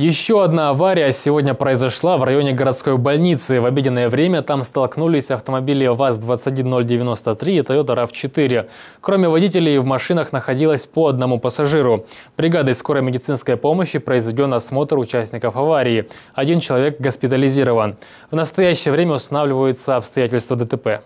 Еще одна авария сегодня произошла в районе городской больницы. В обеденное время там столкнулись автомобили ВАЗ-21093 и Toyota RAV4. Кроме водителей, в машинах находилось по одному пассажиру. Бригадой скорой медицинской помощи произведен осмотр участников аварии. Один человек госпитализирован. В настоящее время устанавливаются обстоятельства ДТП.